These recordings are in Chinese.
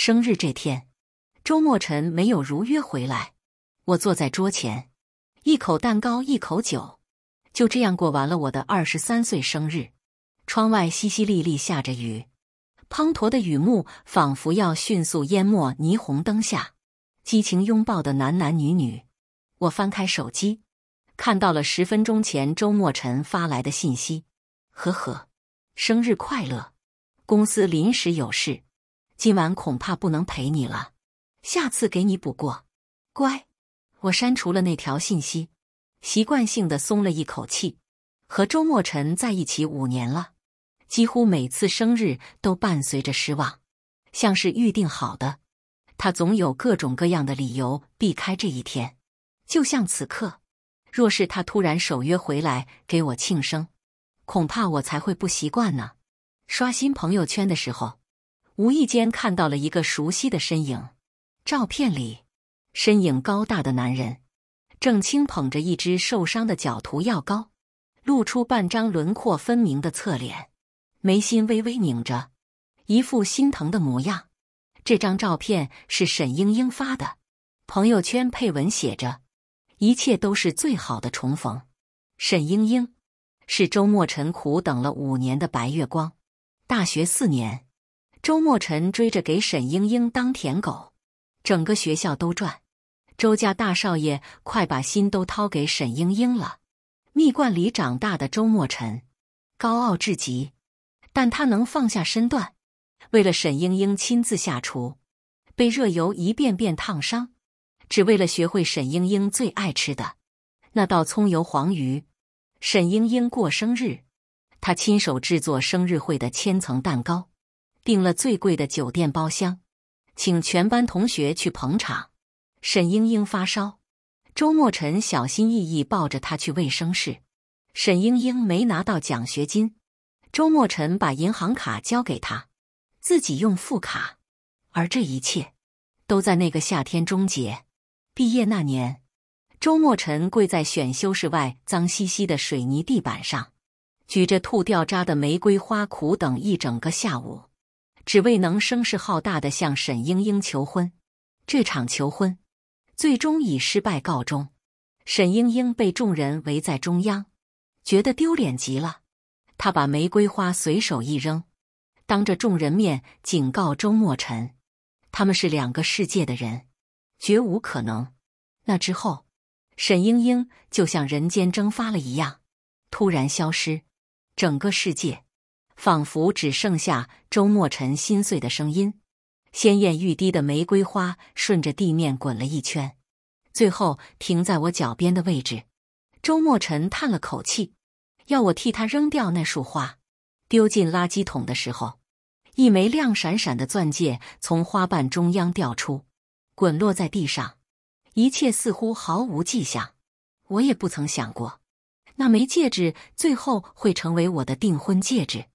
生日这天，周莫辰没有如约回来。我坐在桌前，一口蛋糕，一口酒，就这样过完了我的二十三岁生日。窗外淅淅沥沥下着雨，滂沱的雨幕仿佛要迅速淹没霓虹灯下激情拥抱的男男女女。我翻开手机，看到了十分钟前周莫辰发来的信息：“呵呵，生日快乐！公司临时有事。”今晚恐怕不能陪你了，下次给你补过。乖，我删除了那条信息，习惯性的松了一口气。和周莫尘在一起五年了，几乎每次生日都伴随着失望，像是预定好的，他总有各种各样的理由避开这一天。就像此刻，若是他突然守约回来给我庆生，恐怕我才会不习惯呢。刷新朋友圈的时候。无意间看到了一个熟悉的身影，照片里，身影高大的男人，正轻捧着一只受伤的脚涂药膏，露出半张轮廓分明的侧脸，眉心微微拧着，一副心疼的模样。这张照片是沈英英发的，朋友圈配文写着：“一切都是最好的重逢。”沈英英是周墨尘苦等了五年的白月光，大学四年。周莫辰追着给沈英英当舔狗，整个学校都转。周家大少爷快把心都掏给沈英英了。蜜罐里长大的周莫辰，高傲至极，但他能放下身段，为了沈英英亲自下厨，被热油一遍遍烫伤，只为了学会沈英英最爱吃的那道葱油黄鱼。沈英英过生日，他亲手制作生日会的千层蛋糕。订了最贵的酒店包厢，请全班同学去捧场。沈英英发烧，周莫尘小心翼翼抱着她去卫生室。沈英英没拿到奖学金，周莫尘把银行卡交给她，自己用副卡。而这一切，都在那个夏天终结。毕业那年，周莫尘跪在选修室外脏兮兮的水泥地板上，举着吐掉渣的玫瑰花苦等一整个下午。只为能声势浩大的向沈英英求婚，这场求婚最终以失败告终。沈英英被众人围在中央，觉得丢脸极了。他把玫瑰花随手一扔，当着众人面警告周莫辰：“他们是两个世界的人，绝无可能。”那之后，沈英英就像人间蒸发了一样，突然消失，整个世界。仿佛只剩下周莫辰心碎的声音。鲜艳欲滴的玫瑰花顺着地面滚了一圈，最后停在我脚边的位置。周莫辰叹了口气，要我替他扔掉那束花。丢进垃圾桶的时候，一枚亮闪闪的钻戒从花瓣中央掉出，滚落在地上。一切似乎毫无迹象，我也不曾想过，那枚戒指最后会成为我的订婚戒指。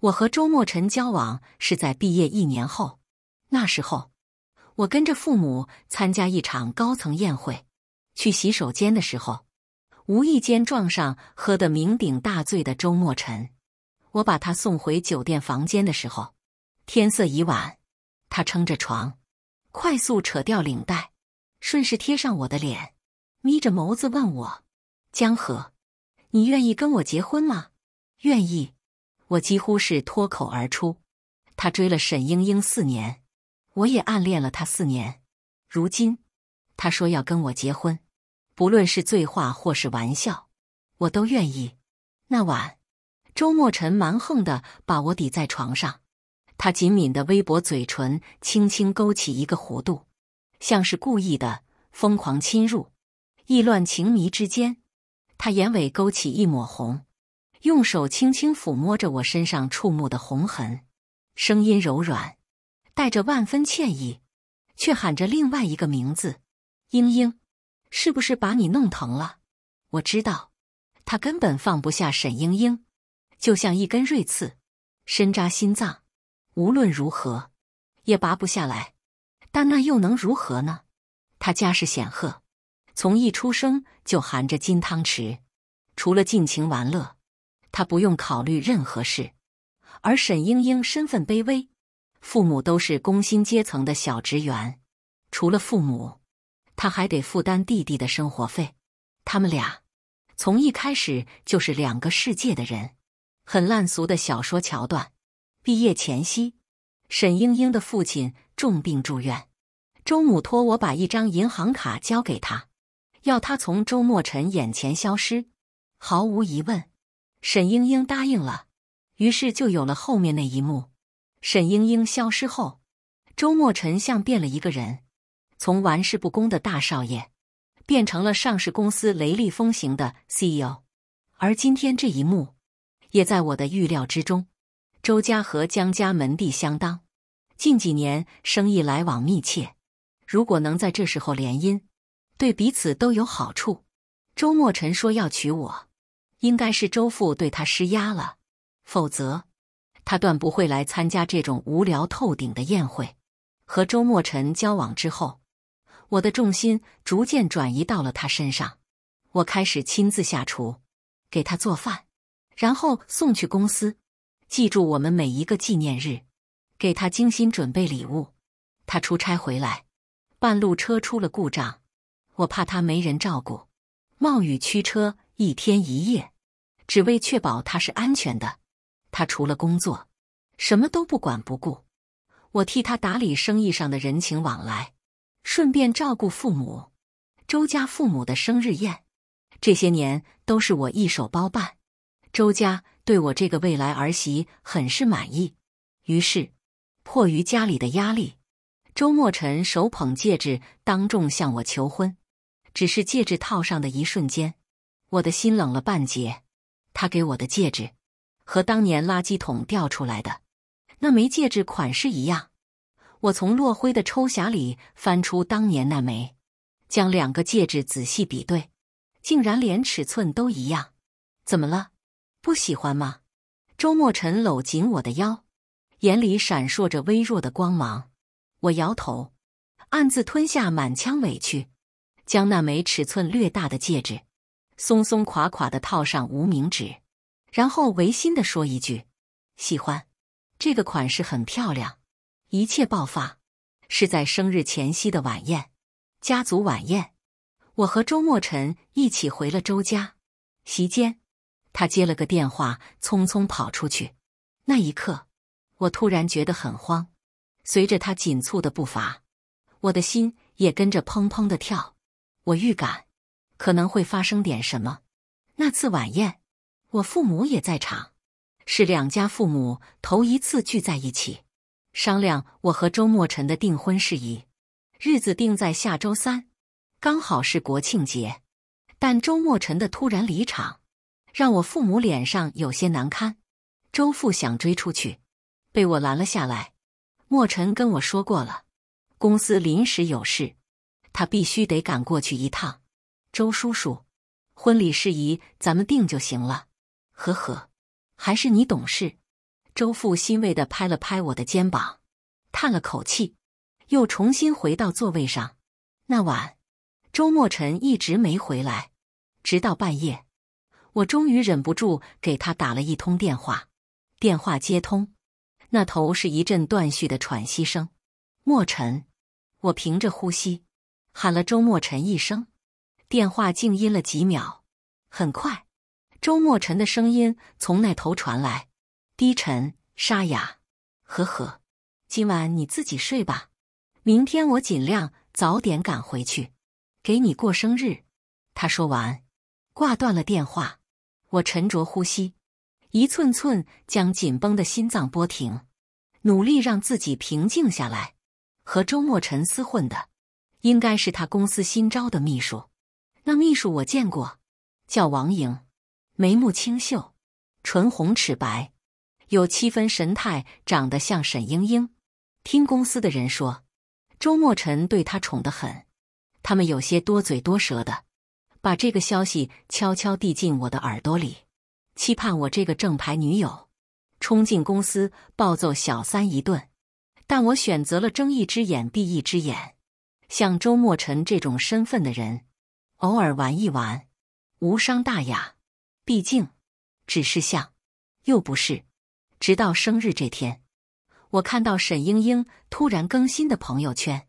我和周莫辰交往是在毕业一年后。那时候，我跟着父母参加一场高层宴会，去洗手间的时候，无意间撞上喝得酩酊大醉的周莫辰。我把他送回酒店房间的时候，天色已晚。他撑着床，快速扯掉领带，顺势贴上我的脸，眯着眸子问我：“江河，你愿意跟我结婚吗？”“愿意。”我几乎是脱口而出。他追了沈英英四年，我也暗恋了他四年。如今，他说要跟我结婚，不论是醉话或是玩笑，我都愿意。那晚，周莫尘蛮横的把我抵在床上，他紧抿的微薄嘴唇轻轻勾起一个弧度，像是故意的疯狂侵入。意乱情迷之间，他眼尾勾起一抹红。用手轻轻抚摸着我身上触目的红痕，声音柔软，带着万分歉意，却喊着另外一个名字：“英英，是不是把你弄疼了？”我知道，他根本放不下沈英英，就像一根锐刺，深扎心脏，无论如何也拔不下来。但那又能如何呢？他家世显赫，从一出生就含着金汤匙，除了尽情玩乐。他不用考虑任何事，而沈英英身份卑微，父母都是工薪阶层的小职员，除了父母，他还得负担弟弟的生活费。他们俩从一开始就是两个世界的人，很烂俗的小说桥段。毕业前夕，沈英英的父亲重病住院，周母托我把一张银行卡交给他，要他从周莫尘眼前消失。毫无疑问。沈英英答应了，于是就有了后面那一幕。沈英英消失后，周莫辰像变了一个人，从玩世不恭的大少爷变成了上市公司雷厉风行的 CEO。而今天这一幕也在我的预料之中。周家和江家门第相当，近几年生意来往密切，如果能在这时候联姻，对彼此都有好处。周莫辰说要娶我。应该是周父对他施压了，否则他断不会来参加这种无聊透顶的宴会。和周墨辰交往之后，我的重心逐渐转移到了他身上。我开始亲自下厨给他做饭，然后送去公司。记住我们每一个纪念日，给他精心准备礼物。他出差回来，半路车出了故障，我怕他没人照顾，冒雨驱车。一天一夜，只为确保他是安全的。他除了工作，什么都不管不顾。我替他打理生意上的人情往来，顺便照顾父母。周家父母的生日宴，这些年都是我一手包办。周家对我这个未来儿媳很是满意。于是，迫于家里的压力，周墨辰手捧戒指，当众向我求婚。只是戒指套上的一瞬间。我的心冷了半截，他给我的戒指和当年垃圾桶掉出来的那枚戒指款式一样。我从落灰的抽匣里翻出当年那枚，将两个戒指仔细比对，竟然连尺寸都一样。怎么了？不喜欢吗？周莫辰搂紧我的腰，眼里闪烁着微弱的光芒。我摇头，暗自吞下满腔委屈，将那枚尺寸略大的戒指。松松垮垮的套上无名指，然后违心的说一句：“喜欢，这个款式很漂亮。”一切爆发是在生日前夕的晚宴，家族晚宴。我和周墨辰一起回了周家，席间他接了个电话，匆匆跑出去。那一刻，我突然觉得很慌。随着他紧促的步伐，我的心也跟着砰砰的跳。我预感。可能会发生点什么？那次晚宴，我父母也在场，是两家父母头一次聚在一起商量我和周莫辰的订婚事宜，日子定在下周三，刚好是国庆节。但周莫辰的突然离场，让我父母脸上有些难堪。周父想追出去，被我拦了下来。莫辰跟我说过了，公司临时有事，他必须得赶过去一趟。周叔叔，婚礼事宜咱们定就行了。呵呵，还是你懂事。周父欣慰的拍了拍我的肩膀，叹了口气，又重新回到座位上。那晚，周墨尘一直没回来，直到半夜，我终于忍不住给他打了一通电话。电话接通，那头是一阵断续的喘息声。墨尘，我凭着呼吸喊了周墨尘一声。电话静音了几秒，很快，周莫辰的声音从那头传来，低沉沙哑：“呵呵，今晚你自己睡吧，明天我尽量早点赶回去，给你过生日。”他说完，挂断了电话。我沉着呼吸，一寸寸将紧绷的心脏拨停，努力让自己平静下来。和周莫辰厮混的，应该是他公司新招的秘书。那秘书我见过，叫王莹，眉目清秀，唇红齿白，有七分神态长得像沈英英。听公司的人说，周莫辰对她宠得很。他们有些多嘴多舌的，把这个消息悄悄递进我的耳朵里，期盼我这个正牌女友冲进公司暴揍小三一顿。但我选择了睁一只眼闭一只眼，像周莫辰这种身份的人。偶尔玩一玩，无伤大雅。毕竟只是像，又不是。直到生日这天，我看到沈英英突然更新的朋友圈，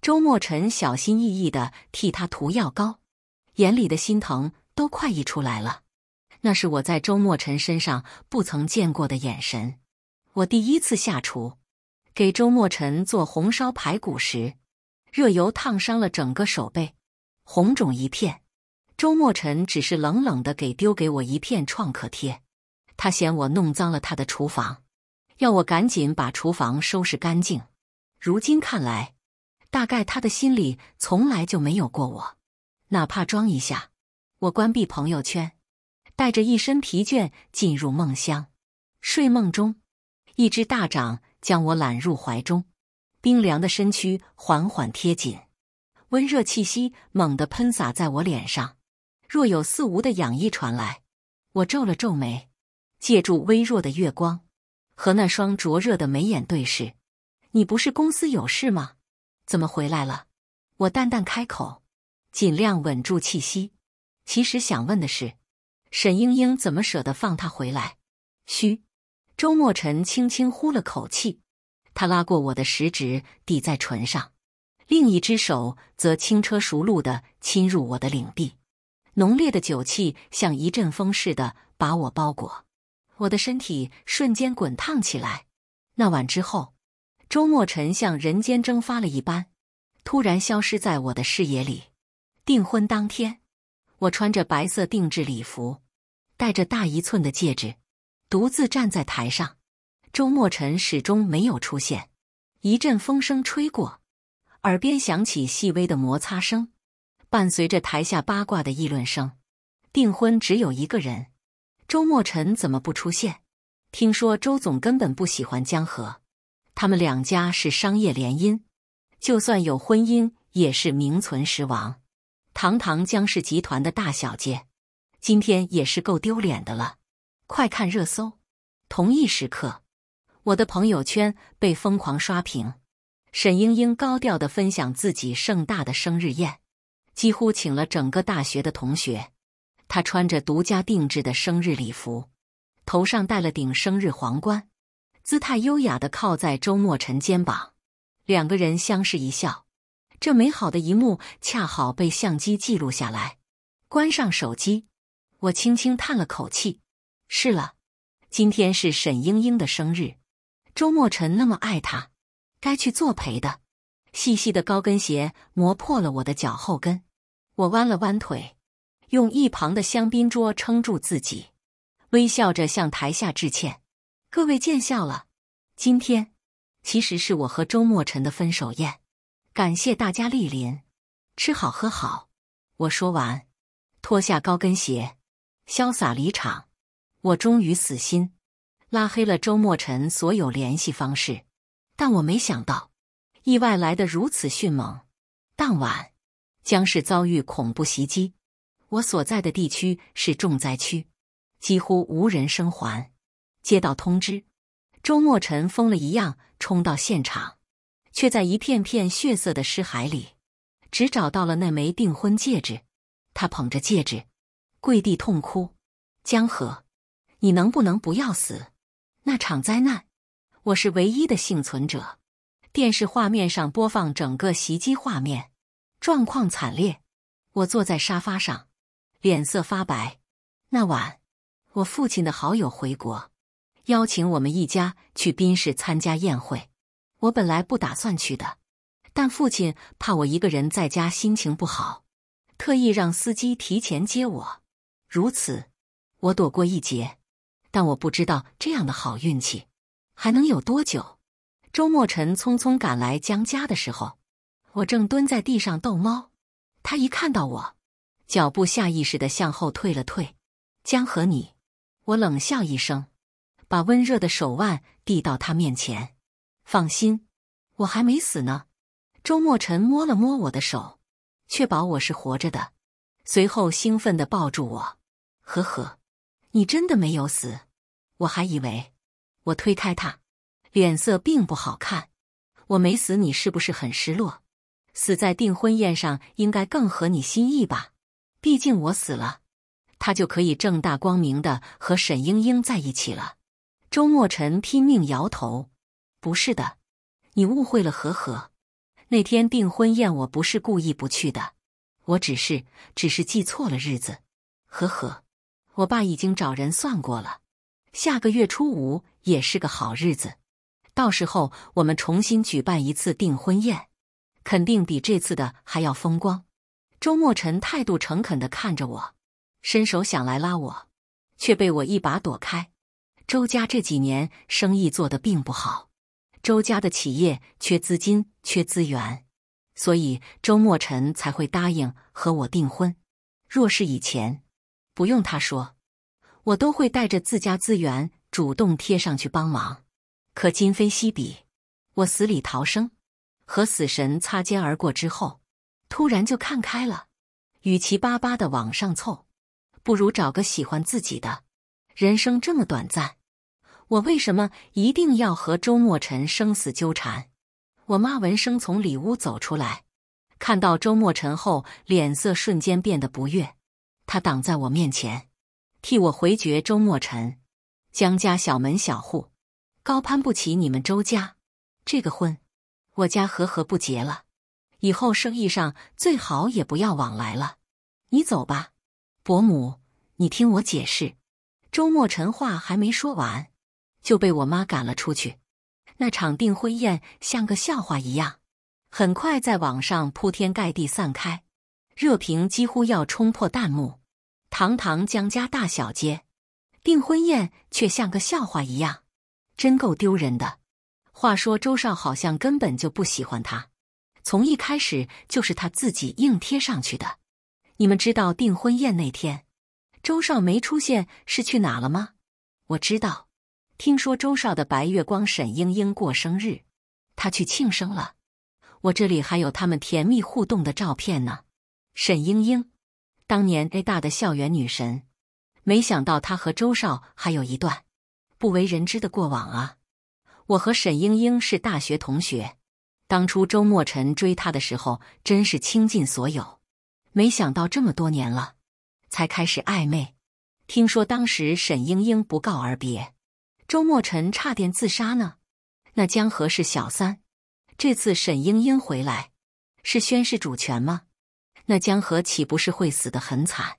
周莫辰小心翼翼的替她涂药膏，眼里的心疼都快溢出来了。那是我在周莫辰身上不曾见过的眼神。我第一次下厨，给周莫辰做红烧排骨时，热油烫伤了整个手背。红肿一片，周莫尘只是冷冷的给丢给我一片创可贴，他嫌我弄脏了他的厨房，要我赶紧把厨房收拾干净。如今看来，大概他的心里从来就没有过我，哪怕装一下。我关闭朋友圈，带着一身疲倦进入梦乡。睡梦中，一只大掌将我揽入怀中，冰凉的身躯缓缓贴紧。温热气息猛地喷洒在我脸上，若有似无的痒意传来。我皱了皱眉，借助微弱的月光，和那双灼热的眉眼对视。你不是公司有事吗？怎么回来了？我淡淡开口，尽量稳住气息。其实想问的是，沈英英怎么舍得放他回来？嘘，周莫尘轻轻呼了口气，他拉过我的食指抵在唇上。另一只手则轻车熟路的侵入我的领地，浓烈的酒气像一阵风似的把我包裹，我的身体瞬间滚烫起来。那晚之后，周莫尘像人间蒸发了一般，突然消失在我的视野里。订婚当天，我穿着白色定制礼服，戴着大一寸的戒指，独自站在台上，周莫尘始终没有出现。一阵风声吹过。耳边响起细微的摩擦声，伴随着台下八卦的议论声。订婚只有一个人，周莫辰怎么不出现？听说周总根本不喜欢江河，他们两家是商业联姻，就算有婚姻也是名存实亡。堂堂江氏集团的大小姐，今天也是够丢脸的了。快看热搜！同一时刻，我的朋友圈被疯狂刷屏。沈英英高调的分享自己盛大的生日宴，几乎请了整个大学的同学。她穿着独家定制的生日礼服，头上戴了顶生日皇冠，姿态优雅的靠在周莫辰肩膀，两个人相视一笑。这美好的一幕恰好被相机记录下来。关上手机，我轻轻叹了口气。是了，今天是沈英英的生日，周莫辰那么爱她。该去作陪的，细细的高跟鞋磨破了我的脚后跟，我弯了弯腿，用一旁的香槟桌撑住自己，微笑着向台下致歉：“各位见笑了，今天其实是我和周莫辰的分手宴，感谢大家莅临，吃好喝好。”我说完，脱下高跟鞋，潇洒离场。我终于死心，拉黑了周莫辰所有联系方式。但我没想到，意外来得如此迅猛。当晚，江是遭遇恐怖袭击，我所在的地区是重灾区，几乎无人生还。接到通知，周莫辰疯了一样冲到现场，却在一片片血色的尸海里，只找到了那枚订婚戒指。他捧着戒指，跪地痛哭：“江河，你能不能不要死？那场灾难！”我是唯一的幸存者。电视画面上播放整个袭击画面，状况惨烈。我坐在沙发上，脸色发白。那晚，我父亲的好友回国，邀请我们一家去宾市参加宴会。我本来不打算去的，但父亲怕我一个人在家心情不好，特意让司机提前接我。如此，我躲过一劫。但我不知道这样的好运气。还能有多久？周墨尘匆匆赶来江家的时候，我正蹲在地上逗猫。他一看到我，脚步下意识的向后退了退。江河，你，我冷笑一声，把温热的手腕递到他面前。放心，我还没死呢。周墨尘摸了摸我的手，确保我是活着的，随后兴奋的抱住我。呵呵，你真的没有死？我还以为。我推开他，脸色并不好看。我没死，你是不是很失落？死在订婚宴上应该更合你心意吧？毕竟我死了，他就可以正大光明的和沈英英在一起了。周墨尘拼命摇头：“不是的，你误会了。何何。那天订婚宴我不是故意不去的，我只是只是记错了日子。和和，我爸已经找人算过了。”下个月初五也是个好日子，到时候我们重新举办一次订婚宴，肯定比这次的还要风光。周莫辰态度诚恳的看着我，伸手想来拉我，却被我一把躲开。周家这几年生意做得并不好，周家的企业缺资金、缺资源，所以周莫辰才会答应和我订婚。若是以前，不用他说。我都会带着自家资源主动贴上去帮忙，可今非昔比，我死里逃生，和死神擦肩而过之后，突然就看开了，与其巴巴的往上凑，不如找个喜欢自己的。人生这么短暂，我为什么一定要和周莫尘生死纠缠？我妈闻声从里屋走出来，看到周莫尘后，脸色瞬间变得不悦，她挡在我面前。替我回绝周墨尘，江家小门小户，高攀不起你们周家，这个婚，我家和和不结了，以后生意上最好也不要往来了，你走吧。伯母，你听我解释。周墨尘话还没说完，就被我妈赶了出去。那场订婚宴像个笑话一样，很快在网上铺天盖地散开，热评几乎要冲破弹幕。堂堂江家大小姐，订婚宴却像个笑话一样，真够丢人的。话说周少好像根本就不喜欢他，从一开始就是他自己硬贴上去的。你们知道订婚宴那天周少没出现是去哪了吗？我知道，听说周少的白月光沈英英过生日，他去庆生了。我这里还有他们甜蜜互动的照片呢，沈英英。当年 A 大的校园女神，没想到她和周少还有一段不为人知的过往啊！我和沈英英是大学同学，当初周莫辰追她的时候真是倾尽所有，没想到这么多年了才开始暧昧。听说当时沈英英不告而别，周莫辰差点自杀呢。那江河是小三，这次沈英英回来是宣示主权吗？那江河岂不是会死得很惨？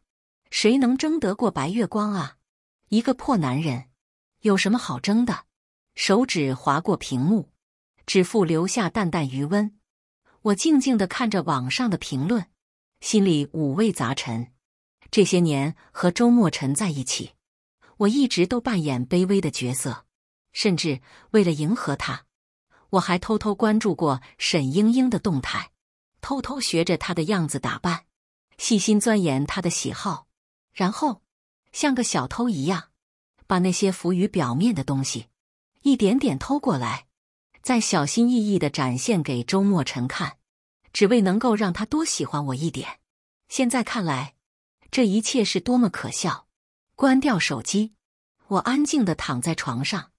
谁能争得过白月光啊？一个破男人，有什么好争的？手指划过屏幕，指腹留下淡淡余温。我静静的看着网上的评论，心里五味杂陈。这些年和周莫辰在一起，我一直都扮演卑微的角色，甚至为了迎合他，我还偷偷关注过沈英英的动态。偷偷学着他的样子打扮，细心钻研他的喜好，然后像个小偷一样，把那些浮于表面的东西一点点偷过来，再小心翼翼的展现给周莫尘看，只为能够让他多喜欢我一点。现在看来，这一切是多么可笑。关掉手机，我安静的躺在床上，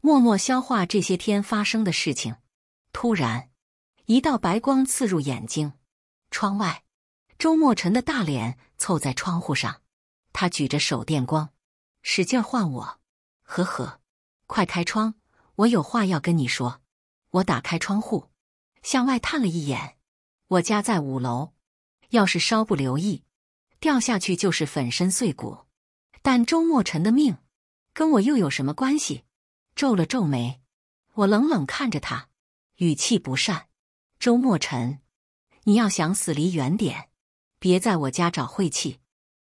默默消化这些天发生的事情。突然。一道白光刺入眼睛，窗外，周墨尘的大脸凑在窗户上，他举着手电光，使劲唤我：“呵呵，快开窗，我有话要跟你说。”我打开窗户，向外看了一眼，我家在五楼，要是稍不留意，掉下去就是粉身碎骨。但周墨尘的命，跟我又有什么关系？皱了皱眉，我冷冷看着他，语气不善。周莫尘，你要想死离远点，别在我家找晦气，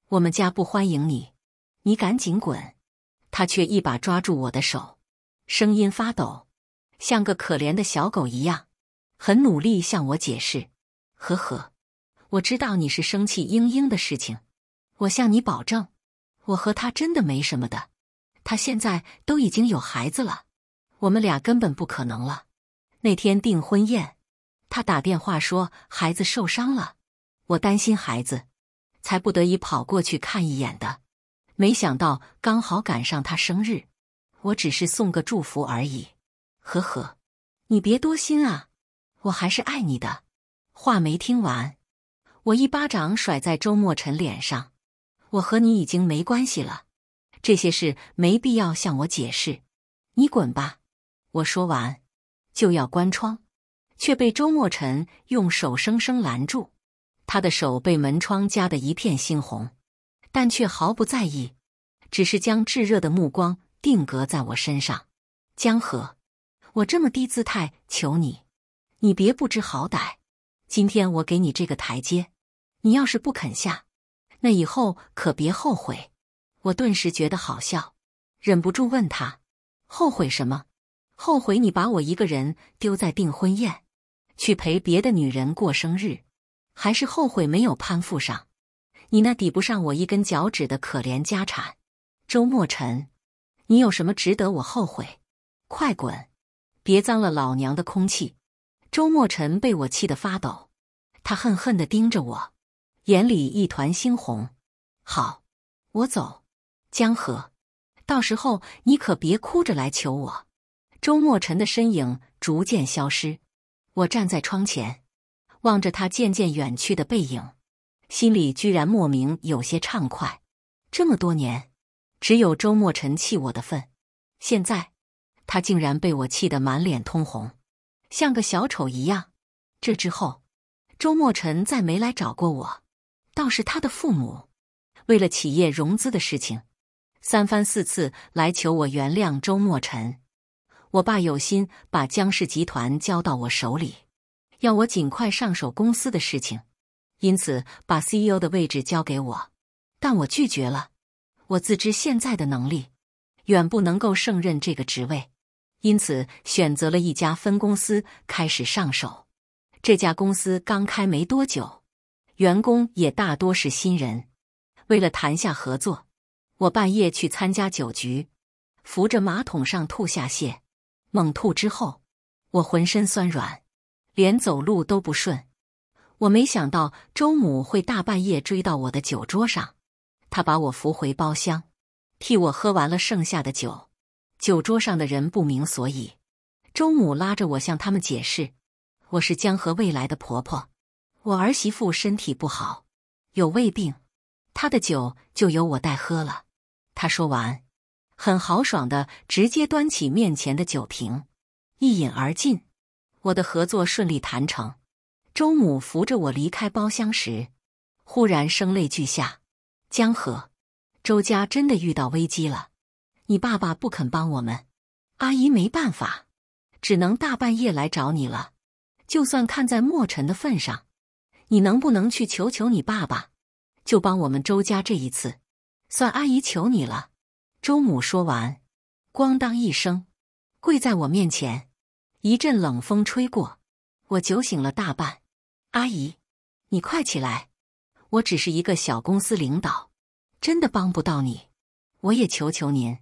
我们家不欢迎你，你赶紧滚！他却一把抓住我的手，声音发抖，像个可怜的小狗一样，很努力向我解释：“呵呵，我知道你是生气英英的事情，我向你保证，我和他真的没什么的，他现在都已经有孩子了，我们俩根本不可能了。那天订婚宴。”他打电话说孩子受伤了，我担心孩子，才不得已跑过去看一眼的。没想到刚好赶上他生日，我只是送个祝福而已。呵呵，你别多心啊，我还是爱你的。话没听完，我一巴掌甩在周莫尘脸上。我和你已经没关系了，这些事没必要向我解释。你滚吧！我说完就要关窗。却被周墨尘用手生生拦住，他的手被门窗夹得一片猩红，但却毫不在意，只是将炙热的目光定格在我身上。江河，我这么低姿态求你，你别不知好歹。今天我给你这个台阶，你要是不肯下，那以后可别后悔。我顿时觉得好笑，忍不住问他：后悔什么？后悔你把我一个人丢在订婚宴？去陪别的女人过生日，还是后悔没有攀附上你那抵不上我一根脚趾的可怜家产？周莫尘，你有什么值得我后悔？快滚，别脏了老娘的空气！周莫尘被我气得发抖，他恨恨的盯着我，眼里一团猩红。好，我走。江河，到时候你可别哭着来求我。周莫尘的身影逐渐消失。我站在窗前，望着他渐渐远去的背影，心里居然莫名有些畅快。这么多年，只有周莫尘气我的份，现在他竟然被我气得满脸通红，像个小丑一样。这之后，周莫尘再没来找过我，倒是他的父母为了企业融资的事情，三番四次来求我原谅周莫尘。我爸有心把江氏集团交到我手里，要我尽快上手公司的事情，因此把 CEO 的位置交给我，但我拒绝了。我自知现在的能力远不能够胜任这个职位，因此选择了一家分公司开始上手。这家公司刚开没多久，员工也大多是新人。为了谈下合作，我半夜去参加酒局，扶着马桶上吐下泻。猛吐之后，我浑身酸软，连走路都不顺。我没想到周母会大半夜追到我的酒桌上，她把我扶回包厢，替我喝完了剩下的酒。酒桌上的人不明所以，周母拉着我向他们解释：“我是江河未来的婆婆，我儿媳妇身体不好，有胃病，她的酒就由我代喝了。”她说完。很豪爽的，直接端起面前的酒瓶，一饮而尽。我的合作顺利谈成。周母扶着我离开包厢时，忽然声泪俱下：“江河，周家真的遇到危机了，你爸爸不肯帮我们，阿姨没办法，只能大半夜来找你了。就算看在莫尘的份上，你能不能去求求你爸爸，就帮我们周家这一次？算阿姨求你了。”周母说完，咣当一声，跪在我面前。一阵冷风吹过，我酒醒了大半。阿姨，你快起来！我只是一个小公司领导，真的帮不到你。我也求求您，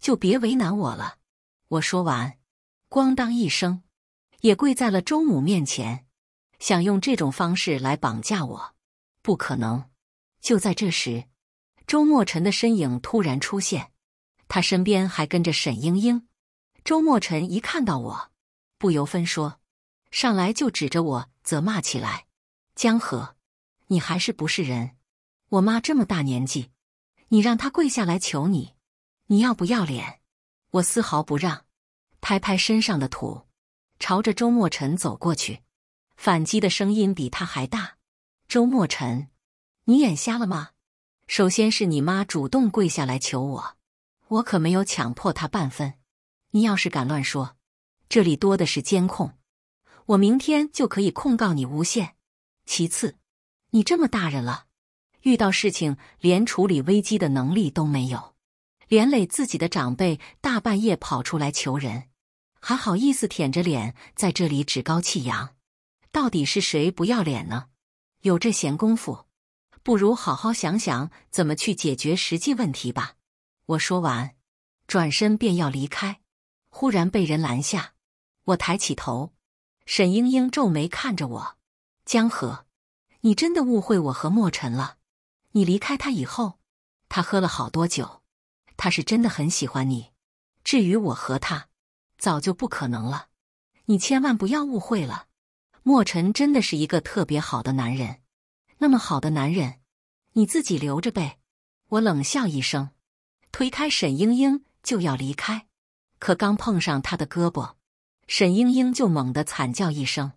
就别为难我了。我说完，咣当一声，也跪在了周母面前，想用这种方式来绑架我。不可能！就在这时。周莫尘的身影突然出现，他身边还跟着沈英英。周莫尘一看到我，不由分说，上来就指着我责骂起来：“江河，你还是不是人？我妈这么大年纪，你让她跪下来求你，你要不要脸？”我丝毫不让，拍拍身上的土，朝着周莫尘走过去，反击的声音比他还大：“周莫尘，你眼瞎了吗？”首先是你妈主动跪下来求我，我可没有强迫她半分。你要是敢乱说，这里多的是监控，我明天就可以控告你诬陷。其次，你这么大人了，遇到事情连处理危机的能力都没有，连累自己的长辈，大半夜跑出来求人，还好意思舔着脸在这里趾高气扬？到底是谁不要脸呢？有这闲工夫？不如好好想想怎么去解决实际问题吧。我说完，转身便要离开，忽然被人拦下。我抬起头，沈英英皱眉看着我：“江河，你真的误会我和墨尘了。你离开他以后，他喝了好多酒，他是真的很喜欢你。至于我和他，早就不可能了。你千万不要误会了。墨尘真的是一个特别好的男人。”那么好的男人，你自己留着呗！我冷笑一声，推开沈英英就要离开，可刚碰上她的胳膊，沈英英就猛地惨叫一声，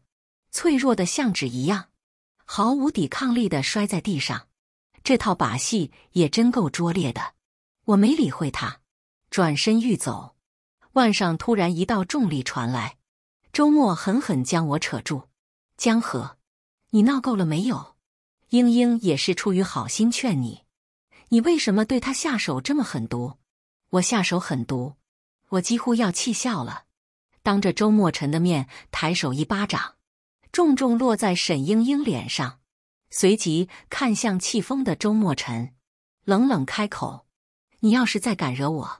脆弱的像纸一样，毫无抵抗力的摔在地上。这套把戏也真够拙劣的，我没理会他，转身欲走，腕上突然一道重力传来，周末狠狠将我扯住：“江河，你闹够了没有？”英英也是出于好心劝你，你为什么对她下手这么狠毒？我下手狠毒，我几乎要气笑了。当着周莫尘的面，抬手一巴掌，重重落在沈英英脸上，随即看向气疯的周莫尘，冷冷开口：“你要是再敢惹我，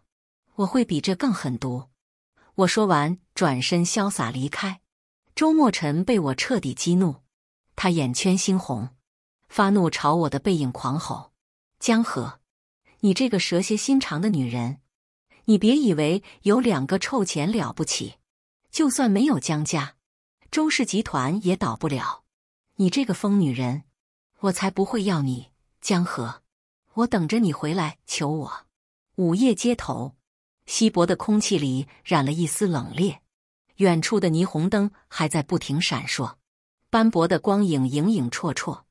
我会比这更狠毒。”我说完，转身潇洒离开。周莫尘被我彻底激怒，他眼圈猩红。发怒朝我的背影狂吼：“江河，你这个蛇蝎心肠的女人，你别以为有两个臭钱了不起，就算没有江家，周氏集团也倒不了。你这个疯女人，我才不会要你。江河，我等着你回来求我。”午夜街头，稀薄的空气里染了一丝冷冽，远处的霓虹灯还在不停闪烁，斑驳的光影影影绰绰。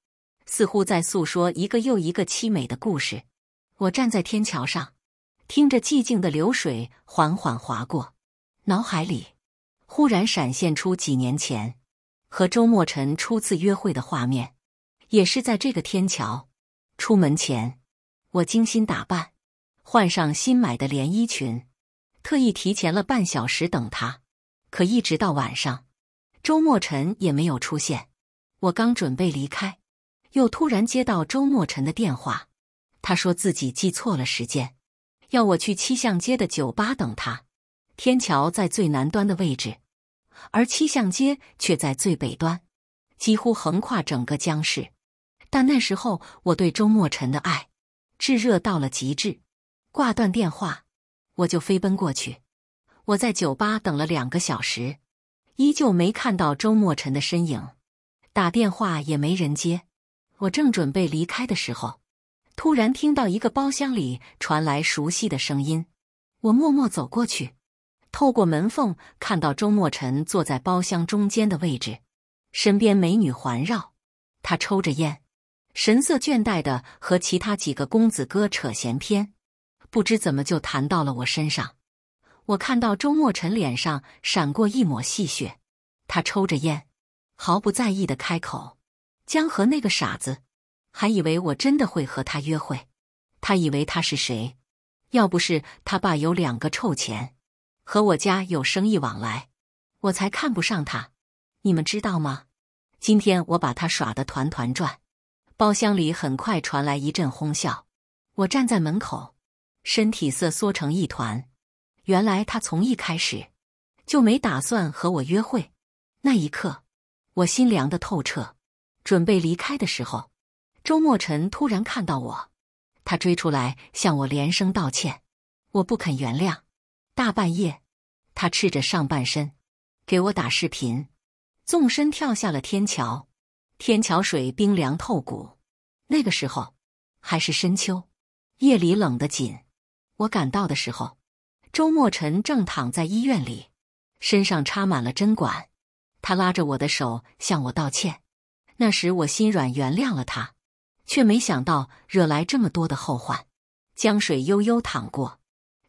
似乎在诉说一个又一个凄美的故事。我站在天桥上，听着寂静的流水缓缓划过，脑海里忽然闪现出几年前和周莫尘初次约会的画面。也是在这个天桥，出门前我精心打扮，换上新买的连衣裙，特意提前了半小时等他。可一直到晚上，周莫尘也没有出现。我刚准备离开。又突然接到周墨辰的电话，他说自己记错了时间，要我去七巷街的酒吧等他。天桥在最南端的位置，而七巷街却在最北端，几乎横跨整个江市。但那时候我对周墨辰的爱炙热到了极致。挂断电话，我就飞奔过去。我在酒吧等了两个小时，依旧没看到周墨辰的身影，打电话也没人接。我正准备离开的时候，突然听到一个包厢里传来熟悉的声音。我默默走过去，透过门缝看到周墨尘坐在包厢中间的位置，身边美女环绕。他抽着烟，神色倦怠的和其他几个公子哥扯闲天，不知怎么就谈到了我身上。我看到周墨尘脸上闪过一抹戏谑，他抽着烟，毫不在意的开口。江河那个傻子，还以为我真的会和他约会。他以为他是谁？要不是他爸有两个臭钱，和我家有生意往来，我才看不上他。你们知道吗？今天我把他耍得团团转。包厢里很快传来一阵哄笑。我站在门口，身体瑟缩成一团。原来他从一开始就没打算和我约会。那一刻，我心凉得透彻。准备离开的时候，周莫辰突然看到我，他追出来向我连声道歉，我不肯原谅。大半夜，他赤着上半身给我打视频，纵身跳下了天桥。天桥水冰凉透骨。那个时候还是深秋，夜里冷得紧。我赶到的时候，周莫辰正躺在医院里，身上插满了针管。他拉着我的手向我道歉。那时我心软原谅了他，却没想到惹来这么多的后患。江水悠悠淌过，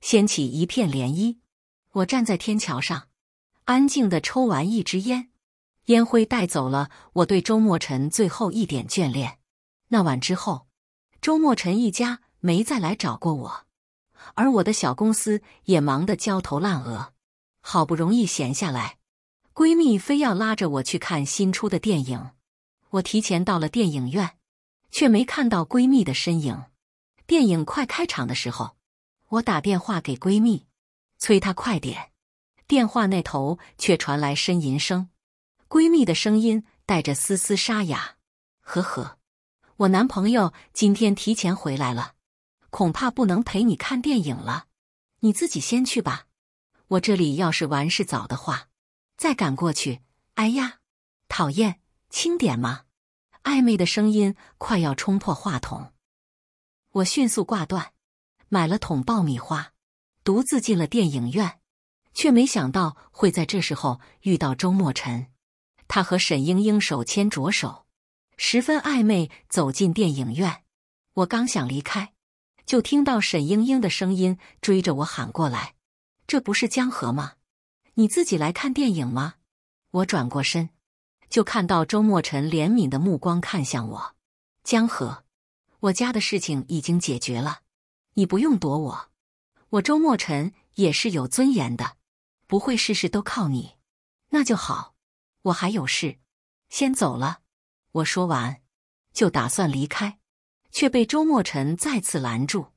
掀起一片涟漪。我站在天桥上，安静的抽完一支烟，烟灰带走了我对周莫尘最后一点眷恋。那晚之后，周莫尘一家没再来找过我，而我的小公司也忙得焦头烂额。好不容易闲下来，闺蜜非要拉着我去看新出的电影。我提前到了电影院，却没看到闺蜜的身影。电影快开场的时候，我打电话给闺蜜，催她快点。电话那头却传来呻吟声，闺蜜的声音带着丝丝沙哑。呵呵，我男朋友今天提前回来了，恐怕不能陪你看电影了。你自己先去吧。我这里要是完事早的话，再赶过去。哎呀，讨厌！轻点吗？暧昧的声音快要冲破话筒。我迅速挂断，买了桶爆米花，独自进了电影院，却没想到会在这时候遇到周墨尘。他和沈英英手牵着手，十分暧昧走进电影院。我刚想离开，就听到沈英英的声音追着我喊过来：“这不是江河吗？你自己来看电影吗？”我转过身。就看到周莫尘怜悯的目光看向我，江河，我家的事情已经解决了，你不用躲我，我周莫尘也是有尊严的，不会事事都靠你。那就好，我还有事，先走了。我说完就打算离开，却被周莫尘再次拦住。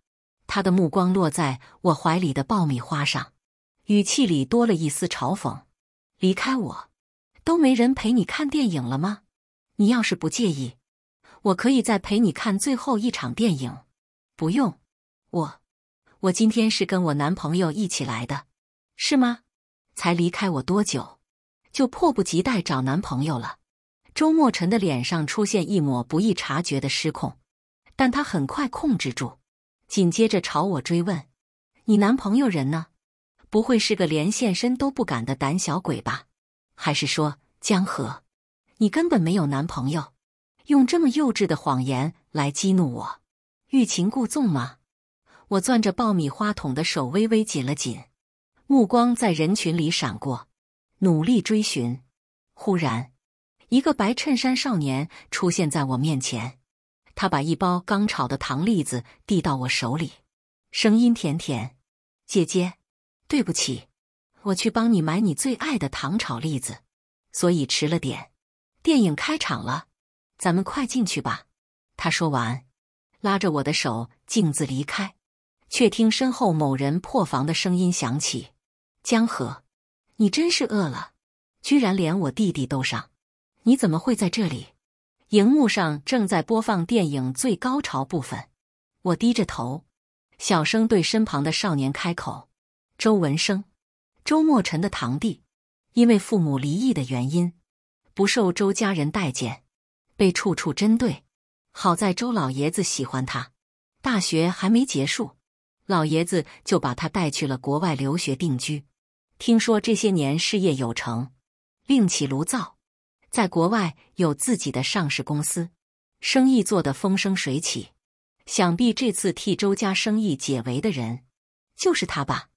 他的目光落在我怀里的爆米花上，语气里多了一丝嘲讽：“离开我。”都没人陪你看电影了吗？你要是不介意，我可以再陪你看最后一场电影。不用，我我今天是跟我男朋友一起来的，是吗？才离开我多久，就迫不及待找男朋友了？周莫尘的脸上出现一抹不易察觉的失控，但他很快控制住，紧接着朝我追问：“你男朋友人呢？不会是个连现身都不敢的胆小鬼吧？”还是说江河，你根本没有男朋友，用这么幼稚的谎言来激怒我，欲擒故纵吗？我攥着爆米花桶的手微微紧了紧，目光在人群里闪过，努力追寻。忽然，一个白衬衫少年出现在我面前，他把一包刚炒的糖栗子递到我手里，声音甜甜：“姐姐，对不起。”我去帮你买你最爱的糖炒栗子，所以迟了点。电影开场了，咱们快进去吧。他说完，拉着我的手径自离开，却听身后某人破防的声音响起：“江河，你真是饿了，居然连我弟弟都上，你怎么会在这里？”荧幕上正在播放电影最高潮部分，我低着头，小声对身旁的少年开口：“周文生。”周莫辰的堂弟，因为父母离异的原因，不受周家人待见，被处处针对。好在周老爷子喜欢他，大学还没结束，老爷子就把他带去了国外留学定居。听说这些年事业有成，另起炉灶，在国外有自己的上市公司，生意做得风生水起。想必这次替周家生意解围的人，就是他吧？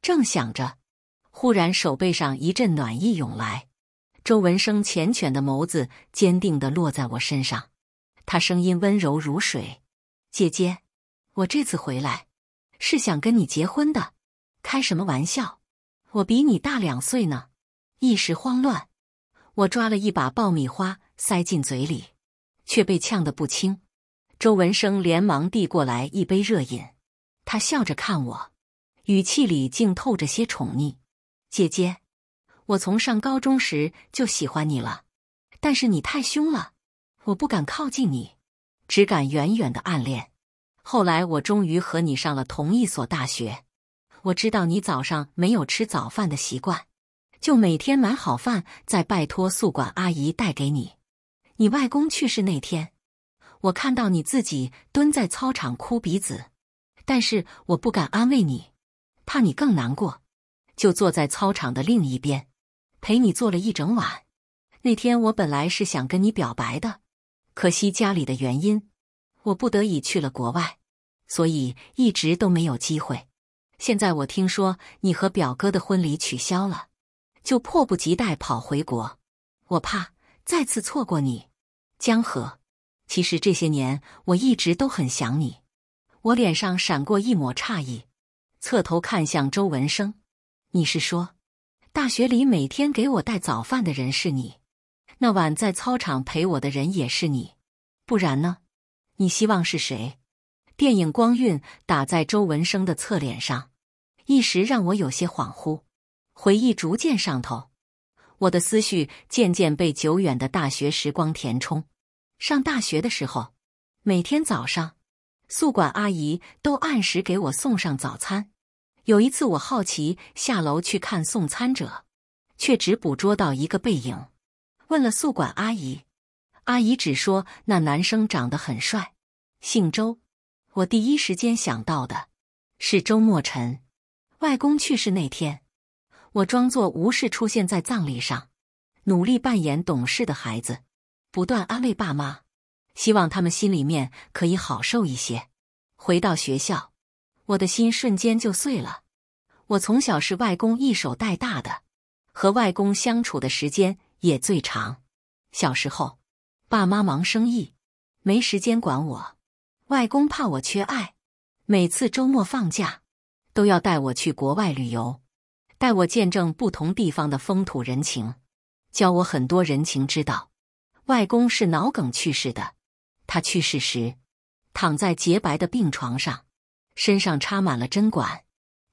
正想着。忽然，手背上一阵暖意涌来，周文生浅绻的眸子坚定的落在我身上，他声音温柔如水：“姐姐，我这次回来是想跟你结婚的。”开什么玩笑？我比你大两岁呢！一时慌乱，我抓了一把爆米花塞进嘴里，却被呛得不轻。周文生连忙递过来一杯热饮，他笑着看我，语气里竟透着些宠溺。姐姐，我从上高中时就喜欢你了，但是你太凶了，我不敢靠近你，只敢远远的暗恋。后来我终于和你上了同一所大学，我知道你早上没有吃早饭的习惯，就每天买好饭再拜托宿管阿姨带给你。你外公去世那天，我看到你自己蹲在操场哭鼻子，但是我不敢安慰你，怕你更难过。就坐在操场的另一边，陪你坐了一整晚。那天我本来是想跟你表白的，可惜家里的原因，我不得已去了国外，所以一直都没有机会。现在我听说你和表哥的婚礼取消了，就迫不及待跑回国。我怕再次错过你，江河。其实这些年我一直都很想你。我脸上闪过一抹诧异，侧头看向周文生。你是说，大学里每天给我带早饭的人是你，那晚在操场陪我的人也是你，不然呢？你希望是谁？电影光晕打在周文生的侧脸上，一时让我有些恍惚，回忆逐渐上头，我的思绪渐渐被久远的大学时光填充。上大学的时候，每天早上，宿管阿姨都按时给我送上早餐。有一次，我好奇下楼去看送餐者，却只捕捉到一个背影。问了宿管阿姨，阿姨只说那男生长得很帅，姓周。我第一时间想到的是周莫尘。外公去世那天，我装作无事出现在葬礼上，努力扮演懂事的孩子，不断安慰爸妈，希望他们心里面可以好受一些。回到学校。我的心瞬间就碎了。我从小是外公一手带大的，和外公相处的时间也最长。小时候，爸妈忙生意，没时间管我。外公怕我缺爱，每次周末放假都要带我去国外旅游，带我见证不同地方的风土人情，教我很多人情之道。外公是脑梗去世的，他去世时躺在洁白的病床上。身上插满了针管，